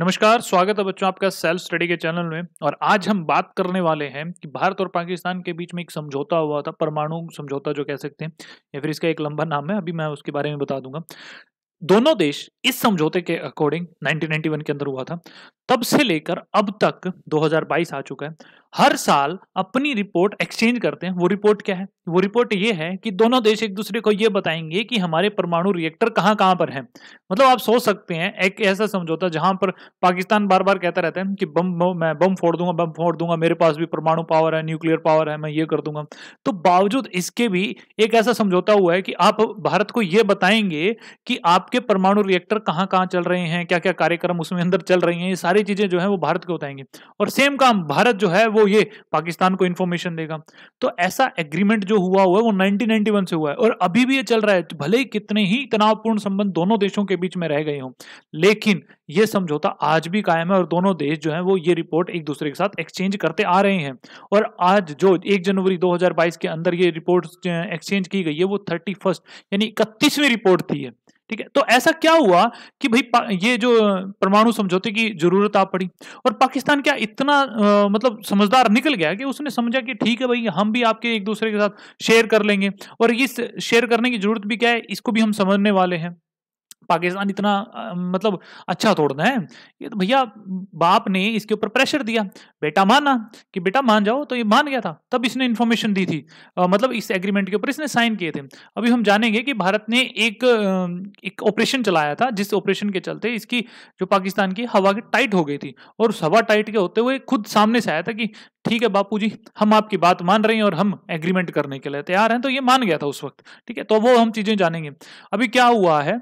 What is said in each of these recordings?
नमस्कार स्वागत है बच्चों आपका सेल्फ स्टडी के चैनल में और आज हम बात करने वाले हैं कि भारत और पाकिस्तान के बीच में एक समझौता हुआ था परमाणु समझौता जो कह सकते हैं या फिर इसका एक लंबा नाम है अभी मैं उसके बारे में बता दूंगा दोनों देश इस समझौते के अकॉर्डिंग 1991 के अंदर हुआ था तब से लेकर अब तक 2022 आ चुका है हर साल अपनी रिपोर्ट एक्सचेंज करते हैं वो रिपोर्ट क्या है वो रिपोर्ट ये है कि दोनों देश एक दूसरे को ये बताएंगे कि हमारे परमाणु रिएक्टर कहाँ कहाँ पर हैं मतलब आप सोच सकते हैं एक ऐसा समझौता जहां पर पाकिस्तान बार बार कहता रहता है कि बम मैं बम फोड़ दूंगा बम फोड़ दूंगा मेरे पास भी परमाणु पावर है न्यूक्लियर पावर है मैं ये कर दूंगा तो बावजूद इसके भी एक ऐसा समझौता हुआ है कि आप भारत को ये बताएंगे कि आपके परमाणु रिएक्टर कहाँ कहाँ चल रहे हैं क्या क्या कार्यक्रम उसमें अंदर चल रही है ये सारी चीजें जो है वो भारत को बताएंगे और सेम काम भारत जो है वो ये पाकिस्तान को इन्फॉर्मेशन देगा तो ऐसा एग्रीमेंट जो हुआ हुआ है वो 1991 से हुआ है और अभी भी ये चल रहा है तो भले ही कितने ही तनावपूर्ण संबंध दोनों देशों के बीच में रह गए हों लेकिन ये समझौता आज भी कायम है और दोनों देश जो है वो ये रिपोर्ट एक दूसरे के साथ एक्सचेंज करते आ रहे हैं और आज जो एक जनवरी 2022 के अंदर ये रिपोर्ट एक्सचेंज की गई है वो थर्टी यानी इकतीसवीं रिपोर्ट थी ठीक है तो ऐसा क्या हुआ कि भाई ये जो परमाणु समझौते की जरूरत आ पड़ी और पाकिस्तान क्या इतना आ, मतलब समझदार निकल गया कि उसने समझा कि ठीक है भाई हम भी आपके एक दूसरे के साथ शेयर कर लेंगे और ये शेयर करने की जरूरत भी क्या है इसको भी हम समझने वाले हैं पाकिस्तान इतना मतलब अच्छा तोड़ना है ये तो भैया बाप ने इसके ऊपर प्रेशर दिया बेटा माना कि बेटा मान जाओ तो ये मान गया था तब इसने इन्फॉर्मेशन दी थी आ, मतलब इस एग्रीमेंट के ऊपर इसने साइन किए थे अभी हम जानेंगे कि भारत ने एक एक ऑपरेशन चलाया था जिस ऑपरेशन के चलते इसकी जो पाकिस्तान की हवा टाइट हो गई थी और उस हवा टाइट के होते हुए खुद सामने से आया था कि ठीक है बापू जी हम आपकी बात मान रहे हैं और हम एग्रीमेंट करने के लिए तैयार हैं तो ये मान गया था उस वक्त ठीक है तो वो हम चीज़ें जानेंगे अभी क्या हुआ है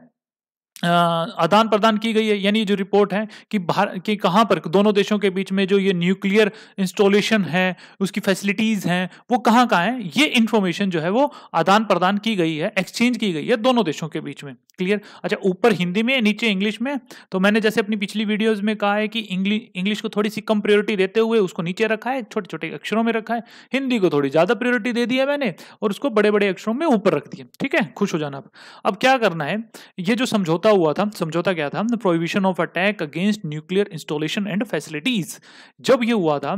आदान प्रदान की गई है यानी जो रिपोर्ट है कि भारत कि कहाँ पर दोनों देशों के बीच में जो ये न्यूक्लियर इंस्टॉलेशन है उसकी फैसिलिटीज़ हैं वो कहाँ कहाँ हैं ये इन्फॉर्मेशन जो है वो आदान प्रदान की गई है एक्सचेंज की गई है दोनों देशों के बीच में क्लियर अच्छा ऊपर हिंदी में नीचे इंग्लिश में तो मैंने जैसे अपनी पिछली वीडियोज़ में कहा है कि इंग्लिश को थोड़ी सी कम प्रियोरिटी देते हुए उसको नीचे रखा है छोटे छोटे अक्षरों में रखा है हिंदी को थोड़ी ज़्यादा प्रियोरिटी दे दी है मैंने और उसको बड़े बड़े अक्षरों में ऊपर रख दिए ठीक है खुश हो जाना आप अब क्या करना है ये जो समझौता समझौता हुआ था समझौता क्या था prohibition of attack against nuclear installation and facilities जब ये हुआ था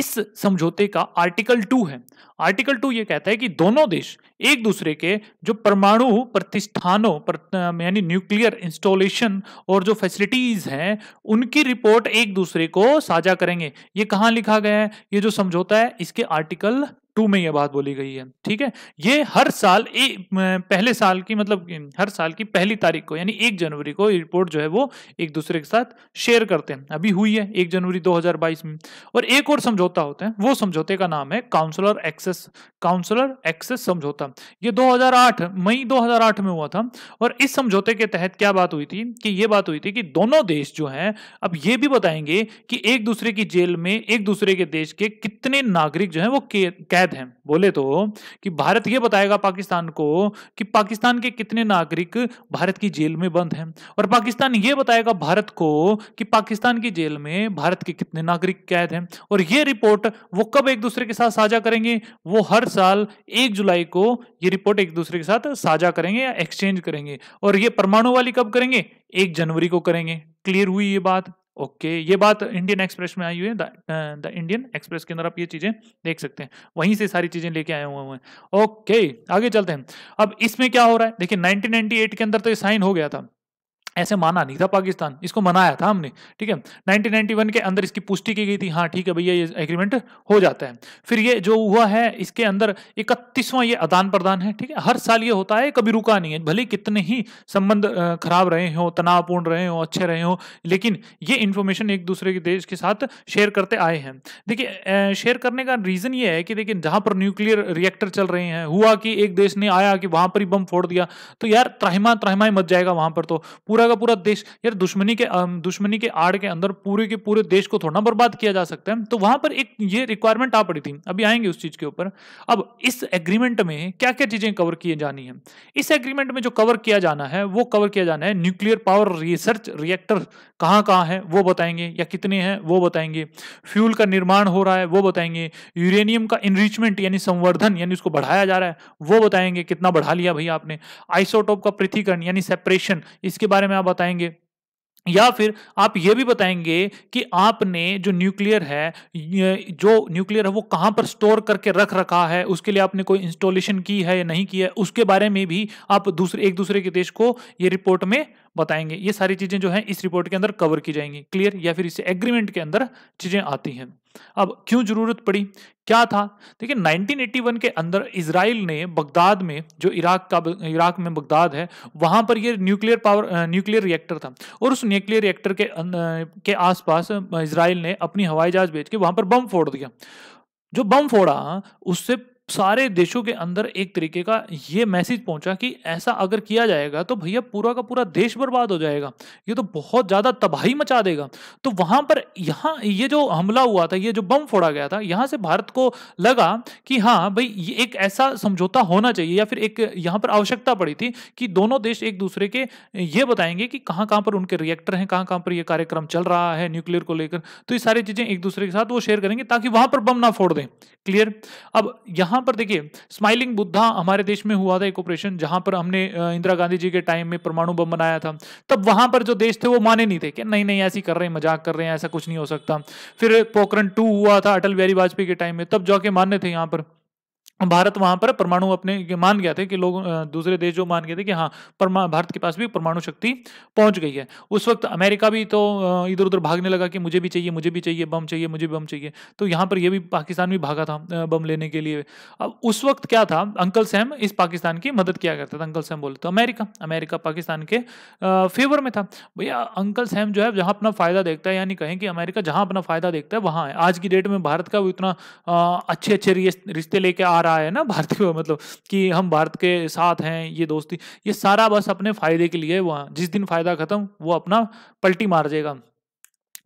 इस समझौते का आर्टिकल टू है आर्टिकल टू ये कहता है कि दोनों देश एक दूसरे के जो परमाणु प्रतिष्ठानों पर, यानी न्यूक्लियर इंस्टॉलेशन और जो फैसिलिटीज हैं उनकी रिपोर्ट एक दूसरे को साझा करेंगे ये कहाँ लिखा गया है ये जो समझौता है इसके आर्टिकल टू में यह बात बोली गई है ठीक है ये हर साल ए, पहले साल की मतलब हर साल की पहली तारीख को यानी एक जनवरी को रिपोर्ट जो है वो एक दूसरे के साथ शेयर करते हैं अभी हुई है एक जनवरी 2022 में और एक और समझौता होता है वो समझौते का नाम है काउंसलर एक्सेस काउंसलर एक्सेस समझौता ये 2008 मई 2008 में हुआ था और इस समझौते के तहत क्या बात हुई थी कि ये बात हुई थी कि दोनों देश जो है अब ये भी बताएंगे कि एक दूसरे की जेल में एक दूसरे के देश के कितने नागरिक जो है वो कैद कैद हैं बोले तो कि भारत ये बताएगा पाकिस्तान को कि पाकिस्तान के कितने नागरिक भारत की जेल में बंद हैं और पाकिस्तान ये बताएगा भारत को कि पाकिस्तान की जेल में भारत के कितने नागरिक कैद हैं और ये रिपोर्ट वो कब एक दूसरे के साथ साझा करेंगे वो हर साल एक जुलाई को ये रिपोर्ट एक दूसरे के साथ साझा करेंगे या एक्सचेंज करेंगे और ये परमाणु वाली कब करेंगे एक जनवरी को करेंगे क्लियर हुई ये बात ओके ये बात इंडियन एक्सप्रेस में आई हुई है द इंडियन एक्सप्रेस के अंदर आप ये चीज़ें देख सकते हैं वहीं से सारी चीज़ें लेके आए हुए हैं ओके आगे चलते हैं अब इसमें क्या हो रहा है देखिए 1998 के अंदर तो ये साइन हो गया था ऐसे माना नहीं था पाकिस्तान इसको मनाया था हमने ठीक है 1991 के अंदर इसकी पुष्टि की गई थी हाँ ठीक है भैया ये एग्रीमेंट हो जाता है फिर ये जो हुआ है इसके अंदर इकतीसवां ये आदान प्रदान है ठीक है हर साल ये होता है कभी रुका नहीं है भले कितने ही संबंध खराब रहे हो तनावपूर्ण रहे हो अच्छे रहे हो लेकिन ये इन्फॉर्मेशन एक दूसरे के देश के साथ शेयर करते आए हैं देखिए शेयर करने का रीज़न ये है कि देखिए जहां पर न्यूक्लियर रिएक्टर चल रहे हैं हुआ कि एक देश ने आया कि वहां पर ही बम फोड़ दिया तो यार त्राहिमा त्राहिमा मच जाएगा वहां पर तो पूरा पूरा का पूरा देश यार दुश्मनी के दुश्मनी के आड़ के अंदर पूरे के पूरे देश को थोड़ा बर्बाद किया जा सकता है तो वहां पर एक ये रिक्वायरमेंट आ पड़ी थी अभी आएंगे उस चीज के ऊपर अब इस एग्रीमेंट में क्या क्या चीजें कवर की जानी है इस एग्रीमेंट में जो कवर किया जाना है वो कवर किया जाना है न्यूक्लियर पावर रिसर्च रिएक्टर कहाँ कहाँ है वो बताएंगे या कितने हैं वो बताएंगे फ्यूल का निर्माण हो रहा है वो बताएंगे यूरेनियम का इनरिचमेंट यानी संवर्धन यानी उसको बढ़ाया जा रहा है वो बताएंगे कितना बढ़ा लिया भैया आपने आइसोटोप का पृथ्वीकरण यानी सेपरेशन इसके बारे में आप बताएंगे या फिर आप ये भी बताएंगे कि आपने जो न्यूक्लियर है जो न्यूक्लियर है वो कहाँ पर स्टोर करके रख रखा है उसके लिए आपने कोई इंस्टॉलेशन की है या नहीं किया है उसके बारे में भी आप दूसरे एक दूसरे के देश को ये रिपोर्ट में बताएंगे ये सारी चीजें जो है इस रिपोर्ट के अंदर कवर की जाएंगी क्लियर या फिर इस एग्रीमेंट के अंदर चीजें आती हैं अब क्यों जरूरत पड़ी क्या था देखिए 1981 के अंदर इसराइल ने बगदाद में जो इराक का इराक में बगदाद है वहां पर ये न्यूक्लियर पावर न्यूक्लियर रिएक्टर था और उस न्यूक्लियर रिएक्टर के अं, के आसपास इसराइल ने अपनी हवाई जहाज भेज के वहां पर बम फोड़ दिया जो बम फोड़ा उससे सारे देशों के अंदर एक तरीके का ये मैसेज पहुंचा कि ऐसा अगर किया जाएगा तो भैया पूरा का पूरा देश बर्बाद हो जाएगा ये तो बहुत ज़्यादा तबाही मचा देगा तो वहाँ पर यहाँ ये जो हमला हुआ था ये जो बम फोड़ा गया था यहाँ से भारत को लगा कि हाँ भाई ये एक ऐसा समझौता होना चाहिए या फिर एक यहाँ पर आवश्यकता पड़ी थी कि दोनों देश एक दूसरे के ये बताएंगे कि कहाँ कहाँ पर उनके रिएक्टर हैं कहाँ कहाँ पर यह कार्यक्रम चल रहा है न्यूक्लियर को लेकर तो ये सारी चीज़ें एक दूसरे के साथ वो शेयर करेंगे ताकि वहाँ पर बम ना फोड़ दें क्लियर अब यहाँ यहाँ पर देखिए स्माइलिंग बुद्धा हमारे देश में हुआ था एक ऑपरेशन जहां पर हमने इंदिरा गांधी जी के टाइम में परमाणु बम बनाया था तब वहां पर जो देश थे वो माने नहीं थे कि नहीं नहीं ऐसी कर रहे हैं मजाक कर रहे हैं ऐसा कुछ नहीं हो सकता फिर पोकरण टू हुआ था अटल बिहारी वाजपेयी के टाइम में तब जाके मानने थे यहाँ पर भारत वहां पर परमाणु अपने मान गया थे कि लोग दूसरे देश जो मान गए थे कि हाँ भारत के पास भी परमाणु शक्ति पहुंच गई है उस वक्त अमेरिका भी तो इधर उधर भागने लगा कि मुझे भी चाहिए मुझे भी चाहिए बम चाहिए मुझे भी बम चाहिए तो यहाँ पर यह भी पाकिस्तान भी भागा था बम लेने के लिए अब उस वक्त क्या था अंकल सैम इस पाकिस्तान की मदद किया करता था अंकल सैम बोले तो अमेरिका अमेरिका पाकिस्तान के फेवर में था भैया अंकल सैम जो है जहाँ अपना फ़ायदा देखता है यानी कहें कि अमेरिका जहाँ अपना फ़ायदा देखता है वहाँ है आज की डेट में भारत का इतना अच्छे अच्छे रिश्ते लेके आ रहा रहा है ना भारतीय मतलब कि हम भारत के साथ हैं ये दोस्ती ये सारा बस अपने फायदे के लिए वहाँ जिस दिन फायदा खत्म वो अपना पलटी मार जाएगा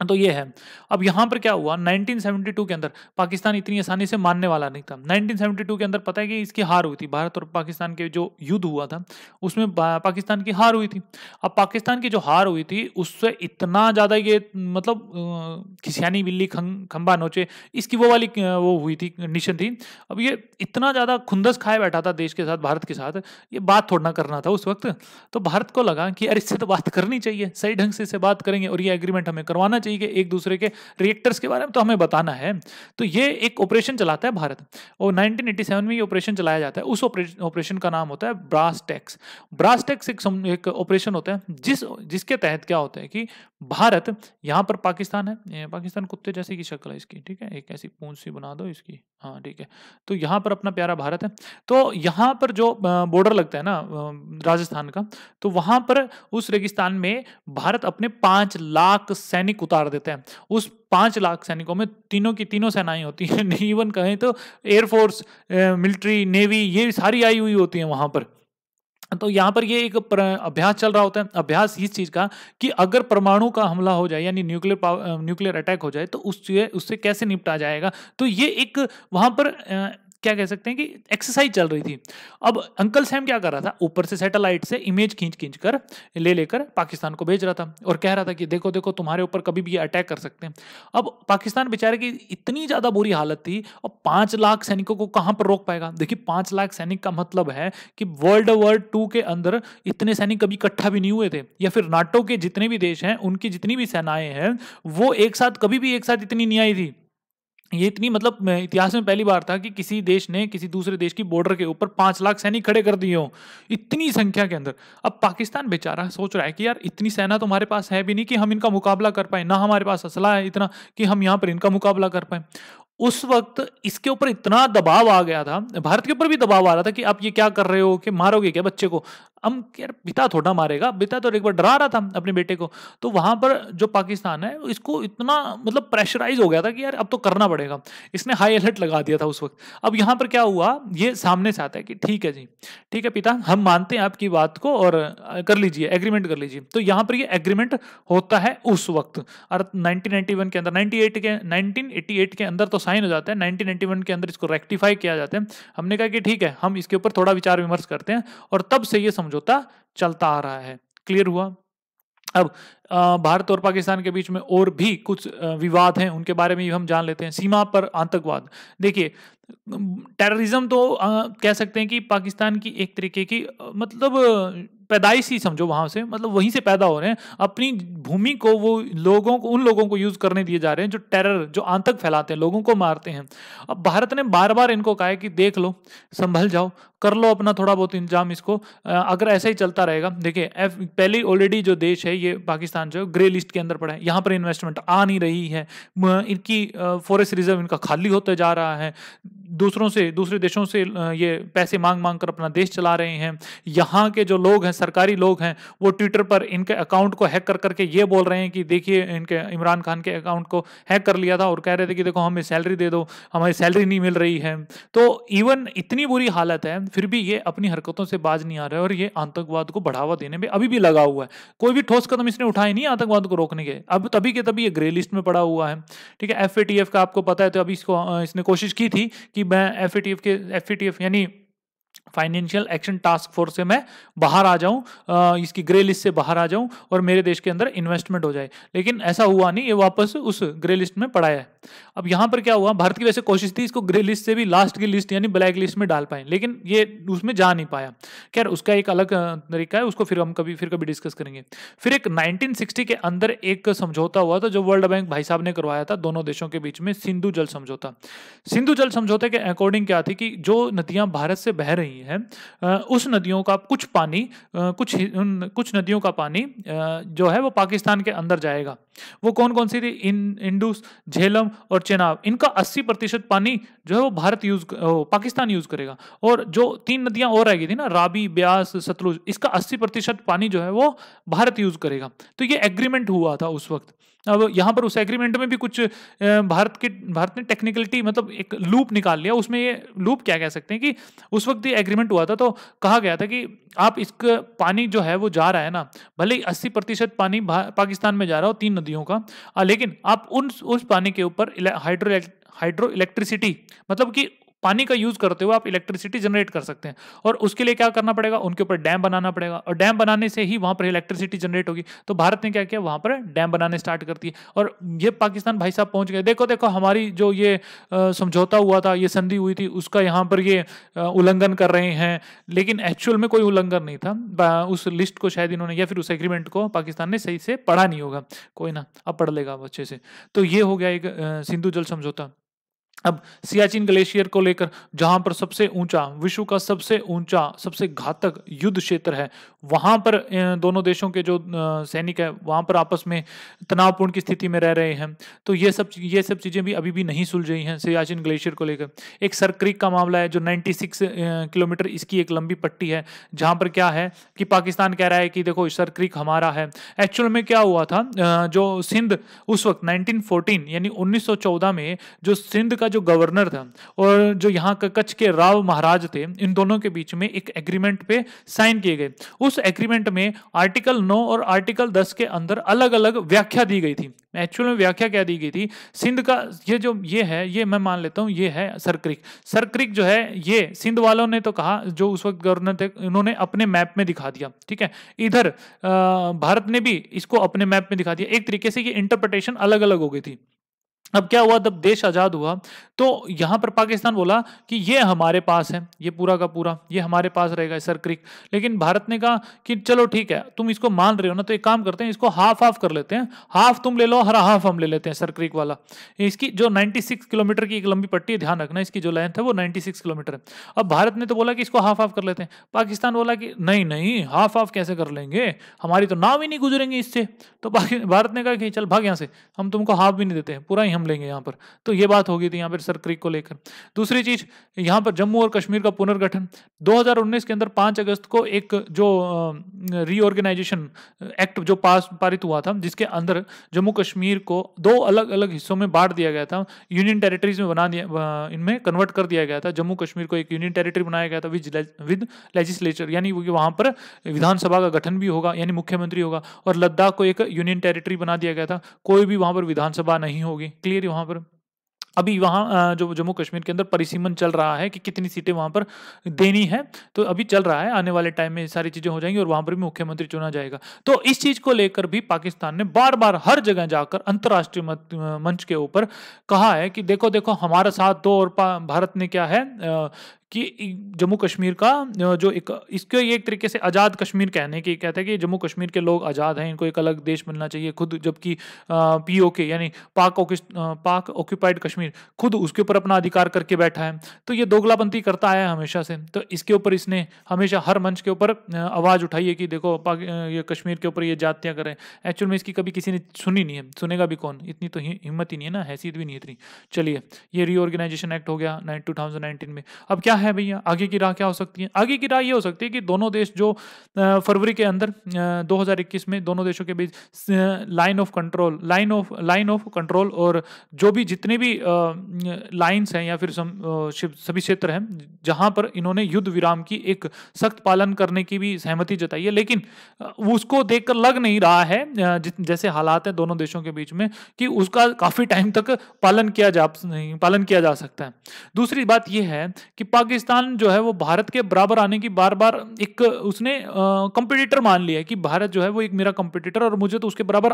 तो ये है अब यहाँ पर क्या हुआ 1972 के अंदर पाकिस्तान इतनी आसानी से मानने वाला नहीं था 1972 के अंदर पता है कि इसकी हार हुई थी भारत और पाकिस्तान के जो युद्ध हुआ था उसमें पाकिस्तान की हार हुई थी अब पाकिस्तान की जो हार हुई थी उससे इतना ज़्यादा ये मतलब खिसियानी बिल्ली खं, खंबा नोचे इसकी वो वाली वो हुई थी कंडीशन थी अब ये इतना ज़्यादा खुंदस खाए बैठा था देश के साथ भारत के साथ ये बात थोड़ना करना था उस वक्त तो भारत को लगा कि अरे इससे तो बात करनी चाहिए सही ढंग से इससे बात करेंगे और ये एग्रीमेंट हमें करवाना चाहिए ही के एक दूसरे के रिएक्टर्स के बारे में तो हमें बताना है तो ये एक ऑपरेशन चलाता है भारत और 1987 में ये ऑपरेशन चलाया जाता है उस ऑपरेशन का नाम होता है ब्रास टैक्स ब्रास टैक्स एक ऑपरेशन होता है जिस जिसके तहत क्या होता है कि भारत यहाँ पर पाकिस्तान है पाकिस्तान कुत्ते जैसे की शक्ल है इसकी ठीक है एक ऐसी पूंछ सी बना दो इसकी हाँ ठीक है तो यहाँ पर अपना प्यारा भारत है तो यहाँ पर जो बॉर्डर लगता है ना राजस्थान का तो वहाँ पर उस रेगिस्तान में भारत अपने पाँच लाख सैनिक उतार देता है उस पाँच लाख सैनिकों में तीनों की तीनों सेनाएं होती हैं इवन कहें तो एयरफोर्स मिलिट्री नेवी ये सारी आई हुई होती हैं वहाँ पर तो यहाँ पर ये एक अभ्यास चल रहा होता है अभ्यास इस चीज़ का कि अगर परमाणु का हमला हो जाए यानी न्यूक्लियर न्यूक्लियर अटैक हो जाए तो उससे उससे कैसे निपटा जाएगा तो ये एक वहाँ पर क्या कह सकते हैं कि एक्सरसाइज चल रही थी अब अंकल सैम क्या कर रहा था ऊपर से सैटेलाइट से इमेज खींच खींच कर ले लेकर पाकिस्तान को भेज रहा था और कह रहा था कि देखो देखो तुम्हारे ऊपर कभी भी ये अटैक कर सकते हैं अब पाकिस्तान बेचारे की इतनी ज़्यादा बुरी हालत थी और पाँच लाख सैनिकों को कहाँ पर रोक पाएगा देखिए पाँच लाख सैनिक का मतलब है कि वर्ल्ड वॉर टू के अंदर इतने सैनिक कभी इकट्ठा भी नहीं हुए थे या फिर नाटो के जितने भी देश हैं उनकी जितनी भी सेनाएं हैं वो एक साथ कभी भी एक साथ इतनी नहीं आई थी ये इतनी मतलब इतिहास में पहली बार था कि किसी देश ने किसी दूसरे देश की बॉर्डर के ऊपर पांच लाख सैनिक खड़े कर दिए हो इतनी संख्या के अंदर अब पाकिस्तान बेचारा सोच रहा है कि यार इतनी सेना तो हमारे पास है भी नहीं कि हम इनका मुकाबला कर पाए ना हमारे पास असला है इतना कि हम यहाँ पर इनका मुकाबला कर पाए उस वक्त इसके ऊपर इतना दबाव आ गया था भारत के ऊपर भी दबाव आ रहा था कि आप ये क्या कर रहे हो कि मारोगे क्या बच्चे को हम यार पिता थोड़ा मारेगा पिता तो एक बार डरा रहा था अपने बेटे को तो वहाँ पर जो पाकिस्तान है इसको इतना मतलब प्रेशराइज हो गया था कि यार अब तो करना पड़ेगा इसने हाई अलर्ट लगा दिया था उस वक्त अब यहाँ पर क्या हुआ ये सामने से आता है कि ठीक है जी ठीक है पिता हम मानते हैं आपकी बात को और कर लीजिए एग्रीमेंट कर लीजिए तो यहाँ पर ये एग्रीमेंट होता है उस वक्त और नाइनटीन के अंदर नाइनटी के नाइनटीन के अंदर तो साइन हो जाता है नाइनटीन के अंदर इसको रेक्टिफाई किया जाता है हमने कहा कि ठीक है हम इसके ऊपर थोड़ा विचार विमर्श करते हैं और तब से ये समझ समझौता चलता आ रहा है क्लियर हुआ अब भारत और पाकिस्तान के बीच में और भी कुछ विवाद हैं उनके बारे में भी हम जान लेते हैं सीमा पर आतंकवाद देखिए टेररिज्म तो कह सकते हैं कि पाकिस्तान की एक तरीके की मतलब पैदाइश ही समझो वहाँ से मतलब वहीं से पैदा हो रहे हैं अपनी भूमि को वो लोगों को उन लोगों को यूज़ करने दिए जा रहे हैं जो टेरर जो आतंक फैलाते हैं लोगों को मारते हैं अब भारत ने बार बार इनको कहा है कि देख लो संभल जाओ कर लो अपना थोड़ा बहुत इंतजाम इसको अगर ऐसा ही चलता रहेगा देखिए पहले ऑलरेडी जो देश है ये पाकिस्तान जो ग्रे लिस्ट के अंदर पड़ा है यहाँ पर इन्वेस्टमेंट आ नहीं रही है इनकी फॉरेस्ट रिजर्व इनका खाली होता जा रहा है दूसरों से दूसरे देशों से ये पैसे मांग मांग कर अपना देश चला रहे हैं यहाँ के जो लोग हैं सरकारी लोग हैं वो ट्विटर पर इनके अकाउंट को हैक कर करके ये बोल रहे हैं कि देखिए इनके इमरान खान के अकाउंट को हैक कर लिया था और कह रहे थे कि देखो हमें सैलरी दे दो हमारी सैलरी नहीं मिल रही है तो इवन इतनी बुरी हालत है फिर भी ये अपनी हरकतों से बाज नहीं आ रहा है और ये आतंकवाद को बढ़ावा देने में अभी भी लगा हुआ है कोई भी ठोस कदम इसने उठाए नहीं आतंकवाद को रोकने के अब तभी के तभी ये ग्रे लिस्ट में पड़ा हुआ है ठीक है एफ का आपको पता है तो अभी इसको इसने कोशिश की थी कि मैं एफ के एफ यानी फाइनेंशियल एक्शन टास्क फोर्स से मैं बाहर आ जाऊं इसकी ग्रे लिस्ट से बाहर आ जाऊं और मेरे देश के अंदर इन्वेस्टमेंट हो जाए लेकिन ऐसा हुआ नहीं ये वापस उस ग्रे लिस्ट में पड़ा है अब यहां पर क्या हुआ भारत की वैसे कोशिश थी इसको ग्रे लिस्ट से भी लास्ट की लिस्ट यानी ब्लैक लिस्ट में डाल पाए लेकिन ये उसमें जा नहीं पाया खैर उसका एक अलग तरीका है उसको फिर हम कभी फिर कभी डिस्कस करेंगे फिर एक नाइनटीन के अंदर एक समझौता हुआ था जो वर्ल्ड बैंक भाई साहब ने करवाया था दोनों देशों के बीच में सिंधु जल समझौता सिंधु जल समझौते के अकॉर्डिंग क्या थी कि जो नदियां भारत से बह रही रही है उस नदियों का कुछ पानी कुछ कुछ नदियों का पानी जो है वो पाकिस्तान के अंदर जाएगा वो कौन कौन सी थी इन इंडूस झेलम और चेनाब इनका 80 प्रतिशत पानी जो है वो भारत यूज पाकिस्तान यूज करेगा और जो तीन नदियां और रह थी ना राबी ब्यास सतलुज इसका 80 प्रतिशत पानी जो है वो भारत यूज करेगा तो ये एग्रीमेंट हुआ था उस वक्त अब यहाँ पर उस एग्रीमेंट में भी कुछ भारत के भारत ने टेक्निकलिटी मतलब एक लूप निकाल लिया उसमें ये लूप क्या कह सकते हैं कि उस वक्त ये एग्रीमेंट हुआ था तो कहा गया था कि आप इसका पानी जो है वो जा रहा है ना भले ही अस्सी प्रतिशत पानी पाकिस्तान में जा रहा हो तीन नदियों का लेकिन आप उन उस पानी के ऊपर हाइड्रो हाइड्रो इलेक्ट्रिसिटी मतलब कि पानी का यूज करते हुए आप इलेक्ट्रिसिटी जनरेट कर सकते हैं और उसके लिए क्या करना पड़ेगा उनके ऊपर डैम बनाना पड़ेगा और डैम बनाने से ही वहां पर इलेक्ट्रिसिटी जनरेट होगी तो भारत ने क्या किया वहां पर डैम बनाने स्टार्ट कर दिए और ये पाकिस्तान भाई साहब पहुंच गए देखो देखो हमारी जो ये समझौता हुआ था ये संधि हुई थी उसका यहाँ पर ये उल्लंघन कर रहे हैं लेकिन एक्चुअल में कोई उल्लंघन नहीं था उस लिस्ट को शायद इन्होंने या फिर उस एग्रीमेंट को पाकिस्तान ने सही से पढ़ा नहीं होगा कोई ना अब पढ़ लेगा अच्छे से तो ये हो गया एक सिंधु जल समझौता अब सियाचिन ग्लेशियर को लेकर जहां पर सबसे ऊंचा विश्व का सबसे ऊंचा सबसे घातक युद्ध क्षेत्र है वहां पर दोनों देशों के जो सैनिक है वहां पर आपस में तनावपूर्ण की स्थिति में रह रहे हैं तो ये सब ये सब चीज़ें भी अभी भी नहीं सुलझी हैं सियाचिन ग्लेशियर को लेकर एक सरक्रिक का मामला है जो नाइन्टी किलोमीटर इसकी एक लंबी पट्टी है जहां पर क्या है कि पाकिस्तान कह रहा है कि देखो सरक्रिक हमारा है एक्चुअल में क्या हुआ था जो सिंध उस वक्त नाइनटीन यानी उन्नीस में जो सिंध का जो गवर्नर था और जो यहाँ का कच्छ के राव महाराज थे इन दोनों के बीच में एक एग्रीमेंट पे साइन किए गए उस एग्रीमेंट में आर्टिकल 9 और आर्टिकल 10 के अंदर अलग अलग व्याख्या दी गई थी एक्चुअल में व्याख्या क्या दी गई थी सिंध का ये जो ये है ये मैं मान लेता हूँ ये है सरक्रिक सरक्रिक जो है ये सिंध वालों ने तो कहा जो उस वक्त गवर्नर थे उन्होंने अपने मैप में दिखा दिया ठीक है इधर भारत ने भी इसको अपने मैप में दिखा दिया एक तरीके से ये इंटरप्रटेशन अलग अलग हो गई थी अब क्या हुआ जब देश आज़ाद हुआ तो यहां पर पाकिस्तान बोला कि ये हमारे पास है ये पूरा का पूरा ये हमारे पास रहेगा सर क्रिक लेकिन भारत ने कहा कि चलो ठीक है तुम इसको मान रहे हो ना तो एक काम करते हैं इसको हाफ हाफ कर लेते हैं हाफ तुम ले लो हर हाफ हम ले लेते हैं सर क्रिक वाला इसकी जो सिक्स किलोमीटर की एक लंबी पट्टी है ध्यान रखना इसकी जो लेंथ है वो सिक्स किलोमीटर है अब भारत ने तो बोला कि इसको हाफ हाफ कर लेते हैं पाकिस्तान बोला कि नहीं नहीं हाफ हाफ कैसे कर लेंगे हमारी तो नाव ही नहीं गुजरेंगे इससे तो भारत ने कहा कि चल भाग यहाँ से हम तुमको हाफ भी नहीं देते पूरा ही हम हम लेंगे यहाँ पर तो ये बात होगी थी यहाँ पर सर क्रिक को लेकर दूसरी चीज यहाँ पर जम्मू और कश्मीर का पुनर्गठन 2019 के अंदर 5 अगस्त को एक जो रीऑर्गेनाइजेशन एक्ट जो पास पारित हुआ था जिसके अंदर जम्मू कश्मीर को दो अलग अलग हिस्सों में बांट दिया गया था यूनियन टेरिटरीज में बना दिया इनमें कन्वर्ट कर दिया गया था जम्मू कश्मीर को एक यूनियन टेरिटरी बनाया गया था विद विद लेजिस्लेचर यानी वहाँ पर विधानसभा का गठन भी होगा यानी मुख्यमंत्री होगा और लद्दाख को एक यूनियन टेरिटरी बना दिया गया था कोई भी वहाँ पर विधानसभा नहीं होगी क्लियर है वहाँ पर अभी वहाँ जो जम्मू कश्मीर के अंदर परिसीमन चल रहा है कि कितनी सीटें वहाँ पर देनी है तो अभी चल रहा है आने वाले टाइम में सारी चीज़ें हो जाएंगी और वहाँ पर भी मुख्यमंत्री चुना जाएगा तो इस चीज़ को लेकर भी पाकिस्तान ने बार बार हर जगह जाकर अंतर्राष्ट्रीय मंच के ऊपर कहा है कि देखो देखो हमारा साथ दो और भारत ने क्या है कि जम्मू कश्मीर का जो एक इसको ये एक तरीके से आज़ाद कश्मीर कहने की कहते हैं कि जम्मू कश्मीर के लोग आज़ाद हैं इनको एक अलग देश मिलना चाहिए खुद जबकि पी ओ के यानी पाक पाक ऑक्यूपाइड कश्मीर खुद उसके ऊपर अपना अधिकार करके बैठा है तो ये दोगलापंथी करता आया है हमेशा से तो इसके ऊपर इसने हमेशा हर मंच के ऊपर आवाज़ उठाई है कि देखो ये कश्मीर के ऊपर ये जातियाँ करें एक्चुअल में इसकी कभी किसी ने सुनी नहीं है सुनेगा भी कौन इतनी तो हिम्मत ही नहीं है ना हैसियत भी नहीं इतनी चलिए ये रीऑर्गेनाइजेशन एक्ट हो गया नाइन में अब क्या है भैया आगे की राह क्या हो सकती है आगे की राह ये हो सकती है कि दोनों देश जो फरवरी के अंदर 2021 में दोनों देशों के बीच line of control line of line of control और जो भी जितने भी लाइंस हैं या फिर सभी क्षेत्र हैं जहां पर इन्होंने युद्ध विराम की एक सख्त पालन करने की भी सहमति जताई है लेकिन उसको देखकर लग नहीं रहा है जैसे हालात हैं दोनों देशों के बीच में कि उसका काफी टाइम तक पालन किया जा पालन किया जा सकता है दूसरी बात यह है कि पाकिस्तान पाकिस्तान जो है वो भारत के बराबर आने की बार बार एक उसने कंपटीटर मान लिया है कि भारत जो है वो एक मेरा कंपटीटर और मुझे तो उसके बराबर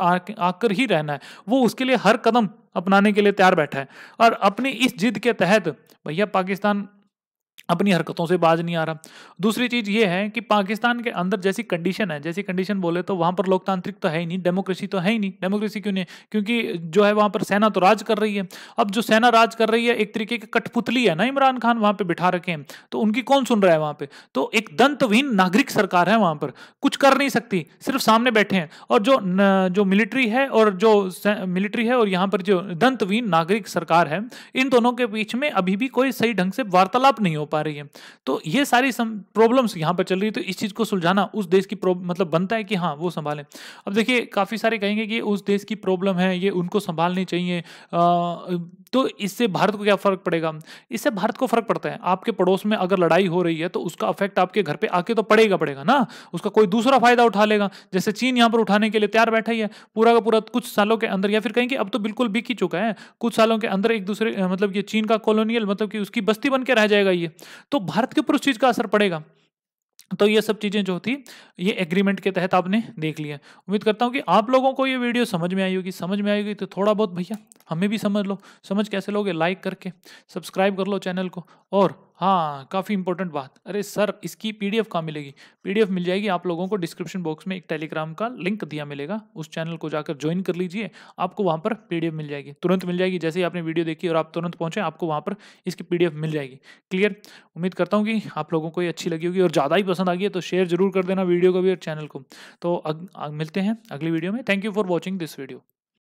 आकर ही रहना है वो उसके लिए हर कदम अपनाने के लिए तैयार बैठा है और अपनी इस जिद के तहत भैया पाकिस्तान अपनी हरकतों से बाज नहीं आ रहा दूसरी चीज़ ये है कि पाकिस्तान के अंदर जैसी कंडीशन है जैसी कंडीशन बोले तो वहाँ पर लोकतांत्रिक तो है ही नहीं डेमोक्रेसी तो है ही नहीं डेमोक्रेसी क्यों नहीं क्योंकि जो है वहाँ पर सेना तो राज कर रही है अब जो सेना राज कर रही है एक तरीके की कठपुतली है ना इमरान खान वहाँ पर बिठा रखे हैं तो उनकी कौन सुन रहा है वहाँ पर तो एक दंतविहीन नागरिक सरकार है वहाँ पर कुछ कर नहीं सकती सिर्फ सामने बैठे हैं और जो जो मिलिट्री है और जो मिलिट्री है और यहाँ पर जो दंतविहीन नागरिक सरकार है इन दोनों के बीच में अभी भी कोई सही ढंग से वार्तालाप नहीं हो पा पा रही है तो ये सारी प्रॉब्लम्स यहाँ पर चल रही है तो इस चीज़ को सुलझाना उस देश की मतलब बनता है कि हाँ वो संभालें अब देखिए काफ़ी सारे कहेंगे कि उस देश की प्रॉब्लम है ये उनको संभालनी चाहिए तो इससे भारत को क्या फ़र्क पड़ेगा इससे भारत को फ़र्क पड़ता है आपके पड़ोस में अगर लड़ाई हो रही है तो उसका अफेक्ट आपके घर पे आके तो पड़ेगा पड़ेगा ना उसका कोई दूसरा फायदा उठा लेगा जैसे चीन यहाँ पर उठाने के लिए तैयार बैठा ही है पूरा का पूरा कुछ सालों के अंदर या फिर कहेंगे अब तो बिल्कुल बिक ही चुका है कुछ सालों के अंदर एक दूसरे मतलब ये चीन का कॉलोनियल मतलब कि उसकी बस्ती बन के रह जाएगा ये तो भारत के ऊपर उस चीज़ का असर पड़ेगा तो ये सब चीज़ें जो थी ये एग्रीमेंट के तहत आपने देख लिया उम्मीद करता हूँ कि आप लोगों को ये वीडियो समझ में आई होगी समझ में आई होगी तो थोड़ा बहुत भैया हमें भी समझ लो समझ कैसे लोगे लाइक करके सब्सक्राइब कर लो चैनल को और हाँ काफ़ी इंपॉर्टेंट बात अरे सर इसकी पीडीएफ कहाँ मिलेगी पीडीएफ मिल जाएगी आप लोगों को डिस्क्रिप्शन बॉक्स में एक टेलीग्राम का लिंक दिया मिलेगा उस चैनल को जाकर ज्वाइन कर लीजिए आपको वहाँ पर पीडीएफ मिल जाएगी तुरंत मिल जाएगी जैसे ही आपने वीडियो देखी और आप तुरंत पहुँचे आपको वहाँ पर इसकी पी मिल जाएगी क्लियर उम्मीद करता हूँ कि आप लोगों को ये अच्छी लगी होगी और ज़्यादा ही पसंद आ गई है तो शेयर जरूर कर देना वीडियो को भी और चैनल को तो मिलते हैं अगली वीडियो में thank you for watching this video